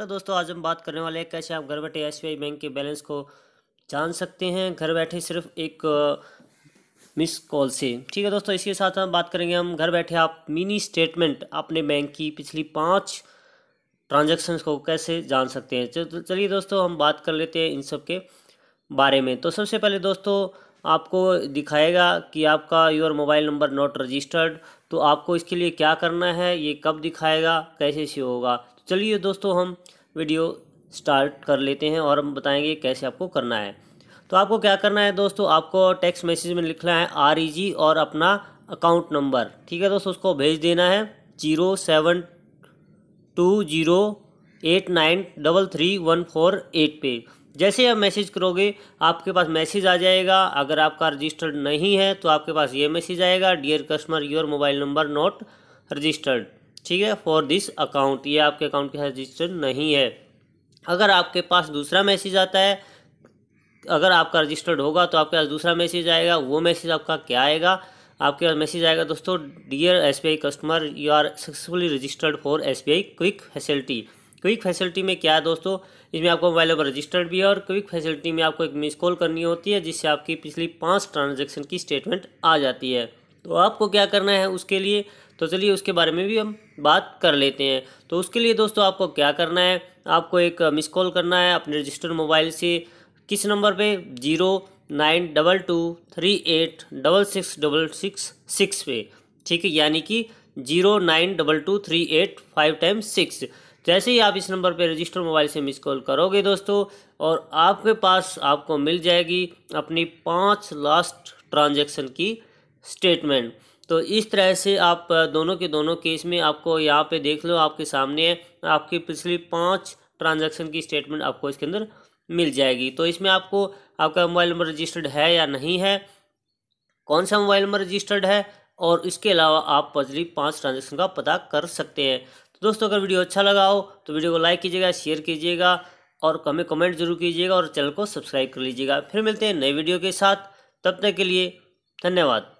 hello दोस्तों आज हम बात करने वाले हैं कैसे आप घर बैठे एस बैंक के बैलेंस को जान सकते हैं घर बैठे सिर्फ एक मिस कॉल से ठीक है दोस्तों इसके साथ हम बात करेंगे हम घर बैठे आप मिनी स्टेटमेंट अपने बैंक की पिछली पाँच ट्रांजेक्शन्स को कैसे जान सकते हैं तो, तो चलिए दोस्तों हम बात कर लेते हैं इन सब के बारे में तो सबसे पहले दोस्तों आपको दिखाएगा कि आपका your mobile number not registered तो आपको इसके लिए क्या करना है ये कब दिखाएगा कैसे से होगा चलिए दोस्तों हम वीडियो स्टार्ट कर लेते हैं और हम बताएंगे कैसे आपको करना है तो आपको क्या करना है दोस्तों आपको टेक्स्ट मैसेज में लिखना है आर ई जी और अपना अकाउंट नंबर ठीक है दोस्तों उसको भेज देना है zero seven two zero eight nine double three one four eight पे जैसे आप मैसेज करोगे आपके पास मैसेज आ जाएगा अगर आपका रजिस्टर्ड नहीं है तो आपके पास ये मैसेज आएगा dear customer your mobile number not registered ठीक है फॉर दिस अकाउंट ये आपके अकाउंट के साथ रजिस्टर्ड नहीं है अगर आपके पास दूसरा मैसेज आता है अगर आपका रजिस्टर्ड होगा तो आपके पास दूसरा मैसेज आएगा वो मैसेज आपका क्या आएगा आपके पास मैसेज आएगा दोस्तों dear S customer you are successfully registered for S quick facility quick facility में क्या है दोस्तों इसमें आपको मोबाइल नंबर रजिस्टर्ड भी है और क्विक फैसिलिटी में आपको एक मिस कॉल करनी होती है जिससे आपकी पिछली पाँच ट्रांजेक्शन की स्टेटमेंट आ जाती है तो आपको क्या करना है उसके लिए तो चलिए उसके बारे में भी हम बात कर लेते हैं तो उसके लिए दोस्तों आपको क्या करना है आपको एक मिस कॉल करना है अपने रजिस्टर्ड मोबाइल से किस नंबर पे zero nine double two three eight double six double six six पे ठीक है यानी कि zero nine double two three eight five time six जैसे ही आप इस नंबर पर रजिस्टर मोबाइल से मिस कॉल करोगे दोस्तों और आपके पास आपको मिल जाएगी अपनी पाँच लास्ट ट्रांजेक्शन की स्टेटमेंट तो इस तरह से आप दोनों के दोनों केस में आपको यहाँ पे देख लो आपके सामने है आपकी पिछली पांच ट्रांजैक्शन की स्टेटमेंट आपको इसके अंदर मिल जाएगी तो इसमें आपको आपका मोबाइल नंबर रजिस्टर्ड है या नहीं है कौन सा मोबाइल नंबर रजिस्टर्ड है और इसके अलावा आप पिछली पाँच ट्रांजेक्शन का पता कर सकते हैं तो दोस्तों अगर वीडियो अच्छा लगा हो तो वीडियो को लाइक कीजिएगा शेयर कीजिएगा और हमें कमेंट जरूर कीजिएगा और चैनल को सब्सक्राइब कर लीजिएगा फिर मिलते हैं नए वीडियो के साथ तब तक के लिए धन्यवाद